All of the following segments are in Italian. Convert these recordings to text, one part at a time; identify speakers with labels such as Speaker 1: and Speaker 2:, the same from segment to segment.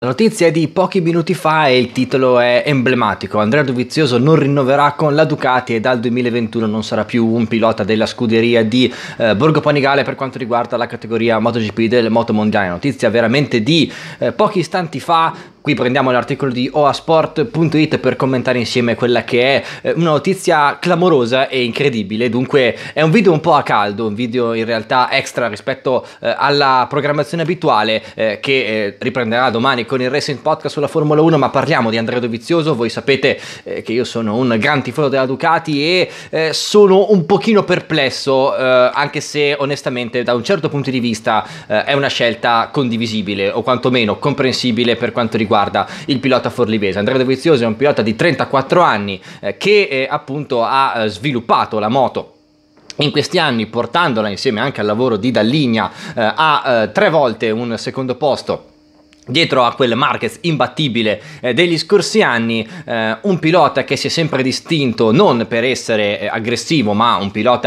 Speaker 1: La notizia è di pochi minuti fa e il titolo è emblematico. Andrea Dovizioso non rinnoverà con la Ducati e dal 2021 non sarà più un pilota della scuderia di eh, Borgo Panigale per quanto riguarda la categoria MotoGP del Moto Mondiale. Notizia veramente di eh, pochi istanti fa, Qui prendiamo l'articolo di oasport.it per commentare insieme quella che è eh, una notizia clamorosa e incredibile. Dunque è un video un po' a caldo, un video in realtà extra rispetto eh, alla programmazione abituale eh, che eh, riprenderà domani con il Racing Podcast sulla Formula 1, ma parliamo di Andrea Dovizioso. Voi sapete eh, che io sono un gran tifoso della Ducati e eh, sono un pochino perplesso, anche se onestamente da un certo punto di vista è una scelta condivisibile o quantomeno comprensibile per quanto riguarda riguarda il pilota forlivese. Andrea De è un pilota di 34 anni eh, che eh, appunto ha eh, sviluppato la moto in questi anni portandola insieme anche al lavoro di Dalligna eh, a eh, tre volte un secondo posto Dietro a quel Marquez imbattibile eh, degli scorsi anni, eh, un pilota che si è sempre distinto non per essere eh, aggressivo, ma un pilota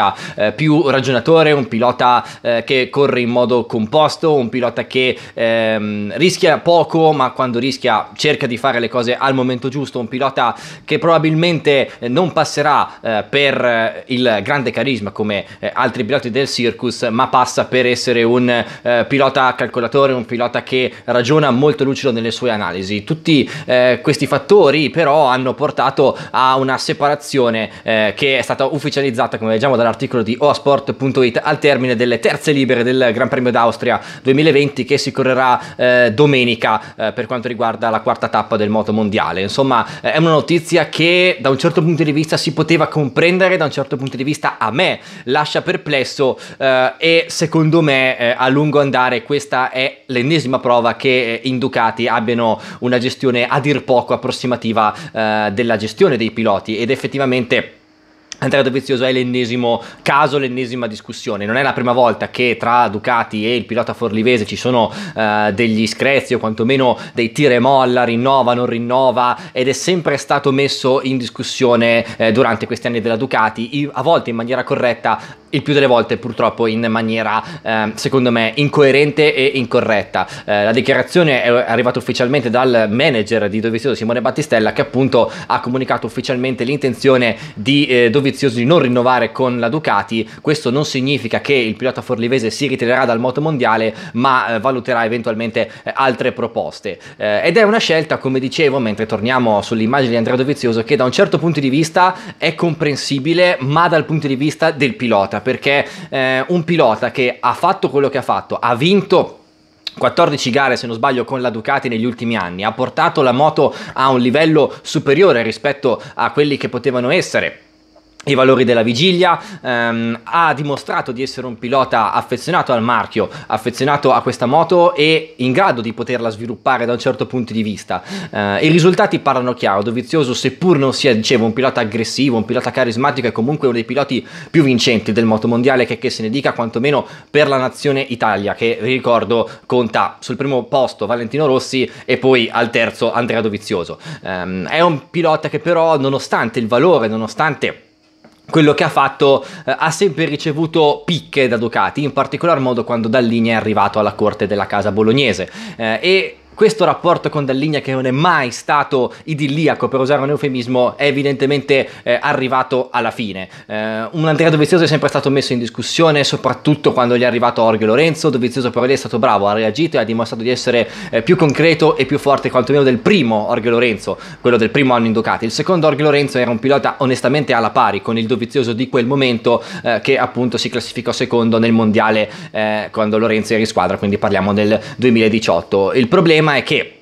Speaker 1: più ragionatore, un pilota che corre in modo composto, un pilota che ehm, rischia poco, ma quando rischia cerca di fare le cose al momento giusto, un pilota che probabilmente non passerà per il grande carisma come altri piloti del circus, ma passa per essere un pilota calcolatore, un pilota che ragiona Barcellona molto lucido nelle sue analisi. Tutti eh, questi fattori però hanno portato a una separazione eh, che è stata ufficializzata, come leggiamo dall'articolo di oasport.it, al termine delle terze libere del Gran Premio d'Austria 2020 che si correrà eh, domenica eh, per quanto riguarda la quarta tappa del moto mondiale. Insomma, eh, è una notizia che da un certo punto di vista si poteva comprendere, da un certo punto di vista a me lascia perplesso eh, e secondo me a lungo andare questa è l'ennesima prova che che in Ducati abbiano una gestione a dir poco approssimativa eh, della gestione dei piloti ed effettivamente Andrea Dovizioso è l'ennesimo caso, l'ennesima discussione. Non è la prima volta che tra Ducati e il pilota forlivese ci sono eh, degli screzi o quantomeno dei tira e molla, rinnova, non rinnova, ed è sempre stato messo in discussione eh, durante questi anni della Ducati, a volte in maniera corretta, il più delle volte purtroppo in maniera, eh, secondo me, incoerente e incorretta. Eh, la dichiarazione è arrivata ufficialmente dal manager di Dovizioso, Simone Battistella, che appunto ha comunicato ufficialmente l'intenzione di eh, Dovizioso vizioso di non rinnovare con la Ducati, questo non significa che il pilota forlivese si ritirerà dal moto mondiale, ma eh, valuterà eventualmente eh, altre proposte. Eh, ed è una scelta, come dicevo, mentre torniamo sull'immagine di Andrea Dovizioso, che da un certo punto di vista è comprensibile, ma dal punto di vista del pilota, perché eh, un pilota che ha fatto quello che ha fatto, ha vinto 14 gare se non sbaglio con la Ducati negli ultimi anni, ha portato la moto a un livello superiore rispetto a quelli che potevano essere i valori della vigilia, ehm, ha dimostrato di essere un pilota affezionato al marchio, affezionato a questa moto e in grado di poterla sviluppare da un certo punto di vista. Eh, I risultati parlano chiaro, Dovizioso seppur non sia, dicevo, un pilota aggressivo, un pilota carismatico, è comunque uno dei piloti più vincenti del motomondiale, che, che se ne dica quantomeno per la nazione Italia, che vi ricordo conta sul primo posto Valentino Rossi e poi al terzo Andrea Dovizioso. Eh, è un pilota che però, nonostante il valore, nonostante quello che ha fatto eh, ha sempre ricevuto picche da Ducati, in particolar modo quando Dallini è arrivato alla corte della casa bolognese eh, e questo rapporto con Dalligna, che non è mai stato idilliaco, per usare un eufemismo, è evidentemente eh, arrivato alla fine. Eh, un Andrea Dovizioso è sempre stato messo in discussione, soprattutto quando gli è arrivato Orghe Lorenzo. Dovizioso però lì è stato bravo, ha reagito e ha dimostrato di essere eh, più concreto e più forte quantomeno del primo Orghe Lorenzo, quello del primo anno in Ducati. Il secondo Orghe Lorenzo era un pilota onestamente alla pari con il Dovizioso di quel momento eh, che appunto si classificò secondo nel mondiale eh, quando Lorenzo era in squadra, quindi parliamo del 2018. Il problema Mike.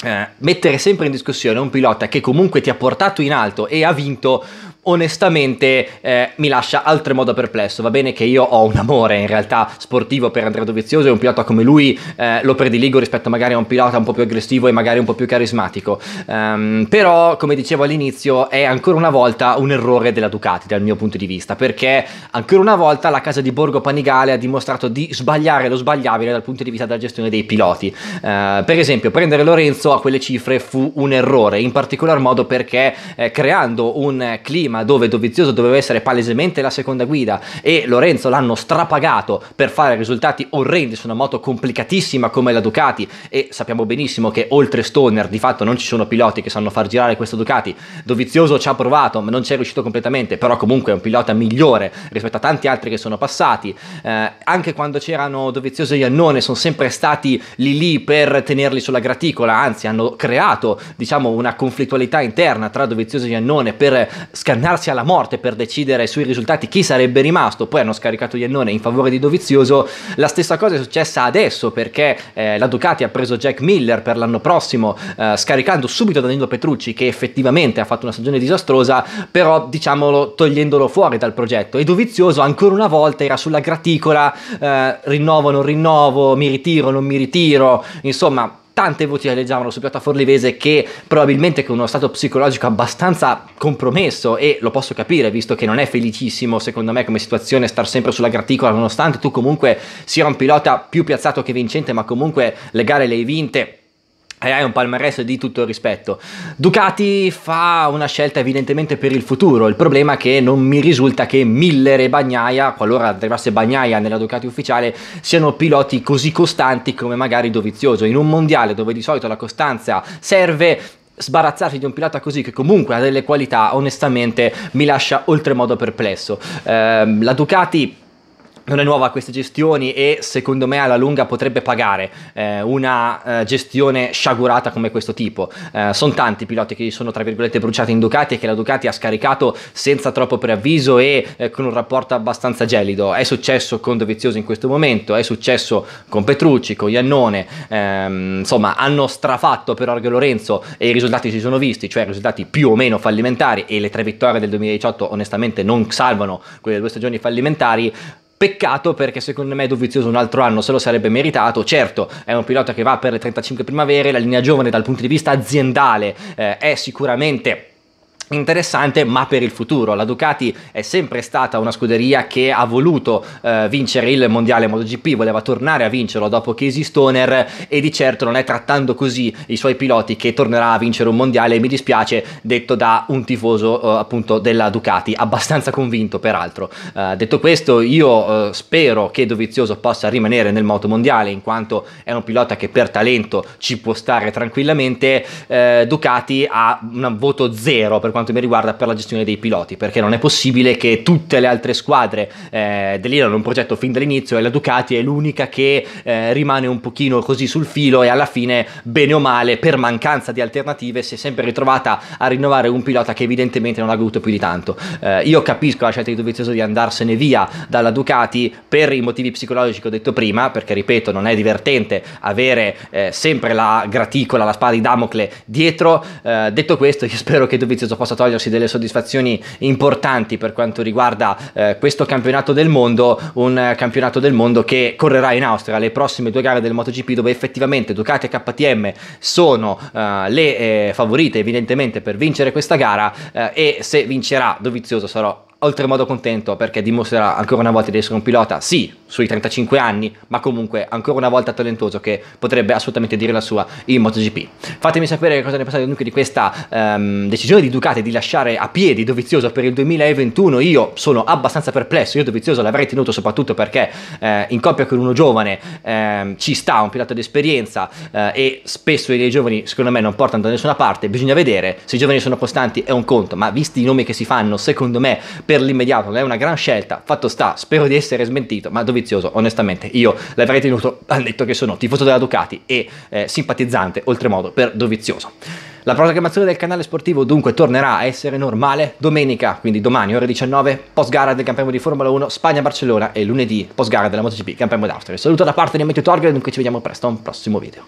Speaker 1: Eh, mettere sempre in discussione un pilota che comunque ti ha portato in alto e ha vinto onestamente eh, mi lascia altremodo perplesso. Va bene che io ho un amore in realtà sportivo per Andrea Dovizioso e un pilota come lui eh, lo prediligo rispetto magari a un pilota un po' più aggressivo e magari un po' più carismatico. Um, però, come dicevo all'inizio, è ancora una volta un errore della Ducati dal mio punto di vista, perché ancora una volta la casa di Borgo Panigale ha dimostrato di sbagliare lo sbagliabile dal punto di vista della gestione dei piloti. Uh, per esempio, prendere Lorenzo arrivato a quelle cifre fu un errore, in particolar modo perché eh, creando un clima dove Dovizioso doveva essere palesemente la seconda guida e Lorenzo l'hanno strapagato per fare risultati orrendi su una moto complicatissima come la Ducati e sappiamo benissimo che oltre Stoner di fatto non ci sono piloti che sanno far girare questa Ducati, Dovizioso ci ha provato ma non ci è riuscito completamente, però comunque è un pilota migliore rispetto a tanti altri che sono passati, eh, anche quando c'erano Dovizioso e Iannone sono sempre stati lì lì per tenerli sulla graticola, anzi anzi hanno creato diciamo una conflittualità interna tra Dovizioso e Iannone per scannarsi alla morte per decidere sui risultati chi sarebbe rimasto poi hanno scaricato Iannone in favore di Dovizioso la stessa cosa è successa adesso perché eh, la Ducati ha preso Jack Miller per l'anno prossimo eh, scaricando subito Danilo Petrucci che effettivamente ha fatto una stagione disastrosa però diciamolo togliendolo fuori dal progetto e Dovizioso ancora una volta era sulla graticola eh, rinnovo non rinnovo mi ritiro non mi ritiro insomma tante voci alleggiavano su piattaforme livese che probabilmente con uno stato psicologico abbastanza compromesso e lo posso capire visto che non è felicissimo secondo me come situazione star sempre sulla graticola nonostante tu comunque sia un pilota più piazzato che vincente ma comunque le gare le hai vinte hai un palmarès di tutto rispetto. Ducati fa una scelta evidentemente per il futuro, il problema è che non mi risulta che Miller e Bagnaia, qualora arrivasse Bagnaia nella Ducati ufficiale, siano piloti così costanti come magari Dovizioso. In un mondiale dove di solito la costanza serve, sbarazzarsi di un pilota così che comunque ha delle qualità, onestamente mi lascia oltremodo perplesso. Eh, la Ducati non è nuova a queste gestioni e secondo me alla lunga potrebbe pagare eh, una eh, gestione sciagurata come questo tipo. Eh, sono tanti piloti che sono tra virgolette bruciati in Ducati e che la Ducati ha scaricato senza troppo preavviso e eh, con un rapporto abbastanza gelido. È successo con Dovizioso in questo momento, è successo con Petrucci, con Iannone, ehm, insomma hanno strafatto per Orgio Lorenzo e i risultati si sono visti, cioè risultati più o meno fallimentari e le tre vittorie del 2018 onestamente non salvano quelle due stagioni fallimentari Peccato perché secondo me Dovizioso un altro anno se lo sarebbe meritato. Certo, è un pilota che va per le 35 primavere, la linea giovane dal punto di vista aziendale eh, è sicuramente interessante ma per il futuro la Ducati è sempre stata una scuderia che ha voluto eh, vincere il mondiale MotoGP voleva tornare a vincerlo dopo Casey Stoner e di certo non è trattando così i suoi piloti che tornerà a vincere un mondiale mi dispiace detto da un tifoso eh, appunto della Ducati abbastanza convinto peraltro eh, detto questo io eh, spero che Dovizioso possa rimanere nel moto mondiale in quanto è un pilota che per talento ci può stare tranquillamente eh, Ducati ha un voto zero per quanto quanto mi riguarda per la gestione dei piloti, perché non è possibile che tutte le altre squadre eh, delirano un progetto fin dall'inizio e la Ducati è l'unica che eh, rimane un pochino così sul filo e alla fine, bene o male, per mancanza di alternative si è sempre ritrovata a rinnovare un pilota che evidentemente non ha voluto più di tanto. Eh, io capisco la scelta di Dovizioso di andarsene via dalla Ducati per i motivi psicologici che ho detto prima, perché ripeto, non è divertente avere eh, sempre la graticola, la spada di Damocle dietro. Eh, detto questo, io spero che Dovizioso possa possa togliersi delle soddisfazioni importanti per quanto riguarda eh, questo campionato del mondo, un campionato del mondo che correrà in Austria le prossime due gare del MotoGP dove effettivamente Ducati e KTM sono eh, le eh, favorite evidentemente per vincere questa gara eh, e se vincerà Dovizioso sarò oltremodo contento perché dimostrerà ancora una volta di essere un pilota, sì, sui 35 anni, ma comunque ancora una volta talentuoso che potrebbe assolutamente dire la sua in MotoGP. Fatemi sapere cosa ne pensate dunque di questa um, decisione di Ducati di lasciare a piedi Dovizioso per il 2021. Io sono abbastanza perplesso, io Dovizioso l'avrei tenuto soprattutto perché eh, in coppia con uno giovane eh, ci sta un pilota di esperienza eh, e spesso i giovani secondo me non portano da nessuna parte, bisogna vedere se i giovani sono costanti è un conto, ma visti i nomi che si fanno, secondo me per l'immediato non è una gran scelta, fatto sta, spero di essere smentito, ma Dovizioso vizioso, onestamente io l'avrei tenuto al detto che sono tifoso della Ducati e eh, simpatizzante oltremodo per Dovizioso. La programmazione del canale sportivo dunque tornerà a essere normale domenica, quindi domani ore 19, post gara del campionato di Formula 1 Spagna-Barcellona e lunedì post gara della MotoGP campionato d'Austria. Saluto da parte di Matthew Torgren, dunque ci vediamo presto a un prossimo video.